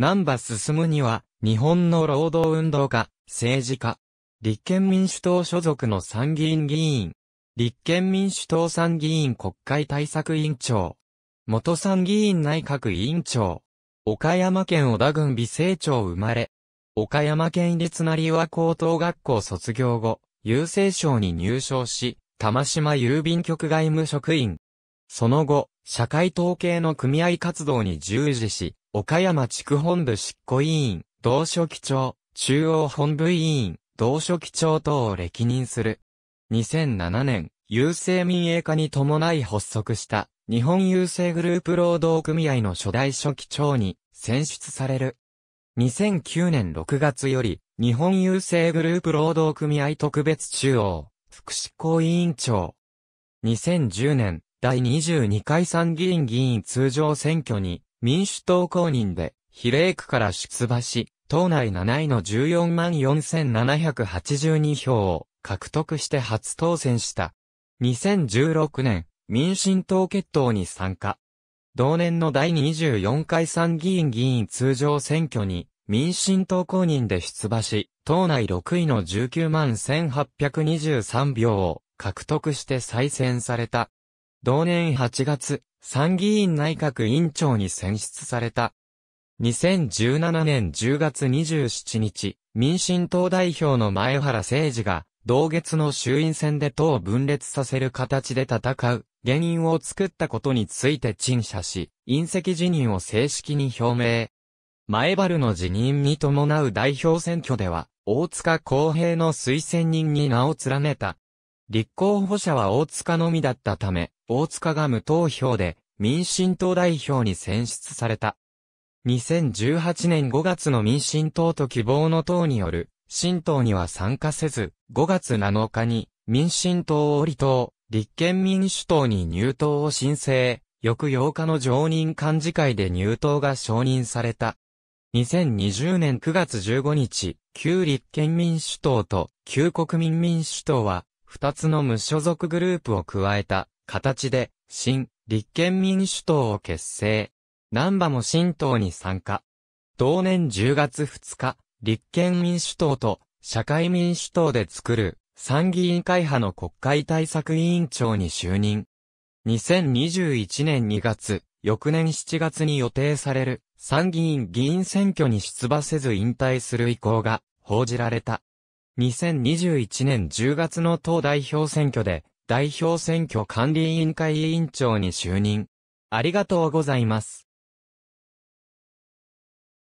難波進むには、日本の労働運動家、政治家、立憲民主党所属の参議院議員、立憲民主党参議院国会対策委員長、元参議院内閣委員長、岡山県小田郡美成町生まれ、岡山県立成和高等学校卒業後、郵政省に入省し、玉島郵便局外務職員。その後、社会統計の組合活動に従事し、岡山地区本部執行委員、同書記長、中央本部委員、同書記長等を歴任する。2007年、郵政民営化に伴い発足した日本郵政グループ労働組合の初代書記長に選出される。2009年6月より日本郵政グループ労働組合特別中央副執行委員長。2010年第22回参議院議員通常選挙に民主党公認で、比例区から出馬し、党内7位の144,782票を獲得して初当選した。2016年、民進党決闘に参加。同年の第24回参議院議員通常選挙に、民進党公認で出馬し、党内6位の191,823票を獲得して再選された。同年8月、参議院内閣委員長に選出された。2017年10月27日、民進党代表の前原誠司が、同月の衆院選で党を分裂させる形で戦う、原因を作ったことについて陳謝し、隕石辞任を正式に表明。前原の辞任に伴う代表選挙では、大塚公平の推薦人に名を連ねた。立候補者は大塚のみだったため、大塚が無投票で民進党代表に選出された。2018年5月の民進党と希望の党による、新党には参加せず、5月7日に民進党を離党、立憲民主党に入党を申請、翌8日の常任幹事会で入党が承認された。2020年9月15日、旧立憲民主党と旧国民民主党は、二つの無所属グループを加えた形で、新、立憲民主党を結成。南波も新党に参加。同年10月2日、立憲民主党と社会民主党で作る参議院会派の国会対策委員長に就任。2021年2月、翌年7月に予定される参議院議員選挙に出馬せず引退する意向が報じられた。2021年10月の党代表選挙で、代表選挙管理委員会委員長に就任。ありがとうございます。